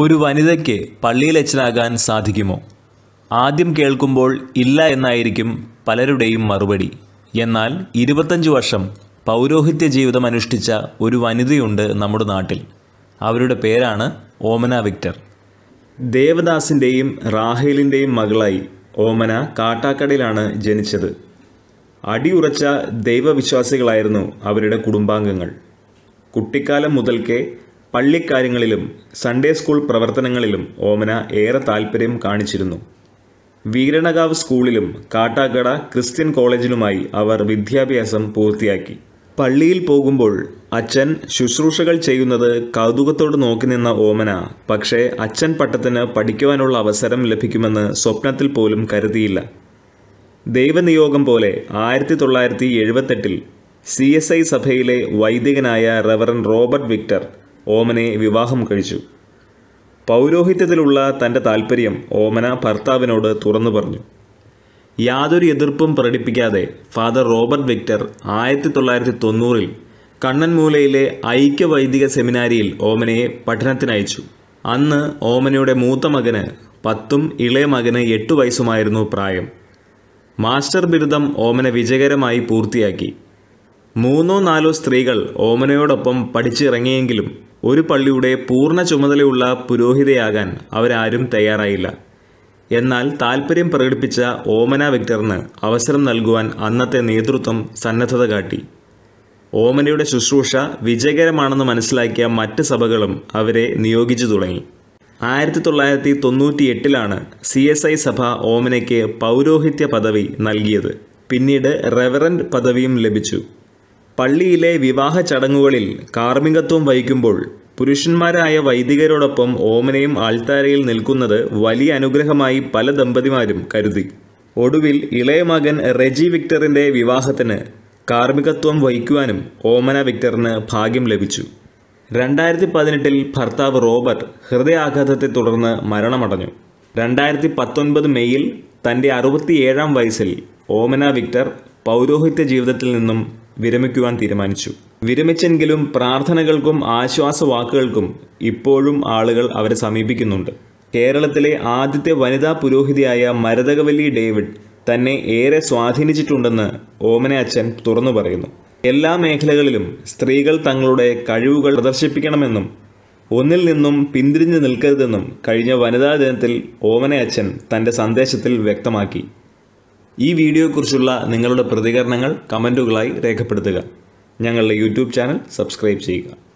ഒരു വനിതയ്ക്ക് പള്ളിയിൽ അച്ഛനാകാൻ സാധിക്കുമോ ആദ്യം കേൾക്കുമ്പോൾ ഇല്ല എന്നായിരിക്കും പലരുടെയും മറുപടി എന്നാൽ ഇരുപത്തഞ്ച് വർഷം പൗരോഹിത്യ ജീവിതം അനുഷ്ഠിച്ച ഒരു വനിതയുണ്ട് നമ്മുടെ നാട്ടിൽ അവരുടെ പേരാണ് ഓമന വിക്ടർ ദേവദാസിൻ്റെയും റാഹേലിൻ്റെയും മകളായി ഓമന കാട്ടാക്കടയിലാണ് ജനിച്ചത് അടിയുറച്ച ദൈവവിശ്വാസികളായിരുന്നു അവരുടെ കുടുംബാംഗങ്ങൾ കുട്ടിക്കാലം മുതൽക്കേ പള്ളിക്കാര്യങ്ങളിലും സൺഡേ സ്കൂൾ പ്രവർത്തനങ്ങളിലും ഓമന ഏറെ താൽപ്പര്യം കാണിച്ചിരുന്നു വീരണകാവ് സ്കൂളിലും കാട്ടാക്കട ക്രിസ്ത്യൻ കോളേജിലുമായി അവർ വിദ്യാഭ്യാസം പൂർത്തിയാക്കി പള്ളിയിൽ പോകുമ്പോൾ അച്ഛൻ ശുശ്രൂഷകൾ ചെയ്യുന്നത് കൗതുകത്തോട് നോക്കി നിന്ന ഓമന പക്ഷേ അച്ഛൻ പട്ടത്തിന് പഠിക്കുവാനുള്ള അവസരം ലഭിക്കുമെന്ന് സ്വപ്നത്തിൽ പോലും കരുതിയില്ല ദൈവനിയോഗം പോലെ ആയിരത്തി തൊള്ളായിരത്തി എഴുപത്തെട്ടിൽ സി എസ് ഐ സഭയിലെ വൈദികനായ റവറൻ റോബർട്ട് വിക്ടർ ഓമനെ വിവാഹം കഴിച്ചു പൗരോഹിത്യത്തിലുള്ള തൻ്റെ താൽപ്പര്യം ഓമന ഭർത്താവിനോട് തുറന്നു പറഞ്ഞു യാതൊരു എതിർപ്പും പ്രകടിപ്പിക്കാതെ ഫാദർ റോബർട്ട് വിക്ടർ ആയിരത്തി തൊള്ളായിരത്തി തൊണ്ണൂറിൽ കണ്ണൻമൂലയിലെ ഐക്യവൈദിക സെമിനാരിയിൽ ഓമനയെ പഠനത്തിനയച്ചു അന്ന് ഓമനയുടെ മൂത്ത മകന് പത്തും ഇളയ മകന് എട്ടു വയസ്സുമായിരുന്നു പ്രായം മാസ്റ്റർ ബിരുദം ഓമന വിജയകരമായി പൂർത്തിയാക്കി മൂന്നോ നാലോ സ്ത്രീകൾ ഓമനയോടൊപ്പം പഠിച്ചിറങ്ങിയെങ്കിലും ഒരു പള്ളിയുടെ പൂർണ്ണ ചുമതലയുള്ള പുരോഹിതയാകാൻ അവരാരും തയ്യാറായില്ല എന്നാൽ താൽപ്പര്യം പ്രകടിപ്പിച്ച ഓമന വിക്ടറിന് അവസരം നൽകുവാൻ അന്നത്തെ നേതൃത്വം സന്നദ്ധത കാട്ടി ഓമനയുടെ ശുശ്രൂഷ വിജയകരമാണെന്ന് മനസ്സിലാക്കിയ മറ്റ് സഭകളും അവരെ നിയോഗിച്ചു തുടങ്ങി ആയിരത്തി തൊള്ളായിരത്തി തൊണ്ണൂറ്റി എട്ടിലാണ് സി എസ് ഐ സഭ ഓമനയ്ക്ക് പൗരോഹിത്യ പദവി നൽകിയത് പിന്നീട് റെവറൻഡ് പദവിയും ലഭിച്ചു പള്ളിയിലെ വിവാഹ ചടങ്ങുകളിൽ കാർമ്മികത്വം വഹിക്കുമ്പോൾ പുരുഷന്മാരായ വൈദികരോടൊപ്പം ഓമനയും ആൾത്താരയിൽ നിൽക്കുന്നത് വലിയ അനുഗ്രഹമായി പല ദമ്പതിമാരും കരുതി ഒടുവിൽ ഇളയ മകൻ റെജി വിക്ടറിൻ്റെ വിവാഹത്തിന് കാർമ്മികത്വം വഹിക്കുവാനും ഓമന വിക്ടറിന് ഭാഗ്യം ലഭിച്ചു രണ്ടായിരത്തി പതിനെട്ടിൽ ഭർത്താവ് റോബർട്ട് ഹൃദയാഘാതത്തെ തുടർന്ന് മരണമടഞ്ഞു രണ്ടായിരത്തി പത്തൊൻപത് മെയ്യിൽ തൻ്റെ അറുപത്തിയേഴാം വയസ്സിൽ ഓമന വിക്ടർ പൗരോഹിത്യ ജീവിതത്തിൽ നിന്നും വിരമിക്കുവാൻ തീരുമാനിച്ചു വിരമിച്ചെങ്കിലും പ്രാർത്ഥനകൾക്കും ആശ്വാസവാക്കുകൾക്കും ഇപ്പോഴും ആളുകൾ അവരെ സമീപിക്കുന്നുണ്ട് കേരളത്തിലെ ആദ്യത്തെ വനിതാ പുരോഹിതയായ മരതകവലി ഡേവിഡ് തന്നെ ഏറെ സ്വാധീനിച്ചിട്ടുണ്ടെന്ന് ഓമന അച്ഛൻ തുറന്നു പറയുന്നു എല്ലാ മേഖലകളിലും സ്ത്രീകൾ തങ്ങളുടെ കഴിവുകൾ പ്രദർശിപ്പിക്കണമെന്നും ഒന്നിൽ നിന്നും പിന്തിരിഞ്ഞു നിൽക്കരുതെന്നും കഴിഞ്ഞ വനിതാ ദിനത്തിൽ ഓമന അച്ഛൻ തൻ്റെ സന്ദേശത്തിൽ വ്യക്തമാക്കി ഈ വീഡിയോയെക്കുറിച്ചുള്ള നിങ്ങളുടെ പ്രതികരണങ്ങൾ കമൻറ്റുകളായി രേഖപ്പെടുത്തുക ഞങ്ങളുടെ യൂട്യൂബ് ചാനൽ സബ്സ്ക്രൈബ് ചെയ്യുക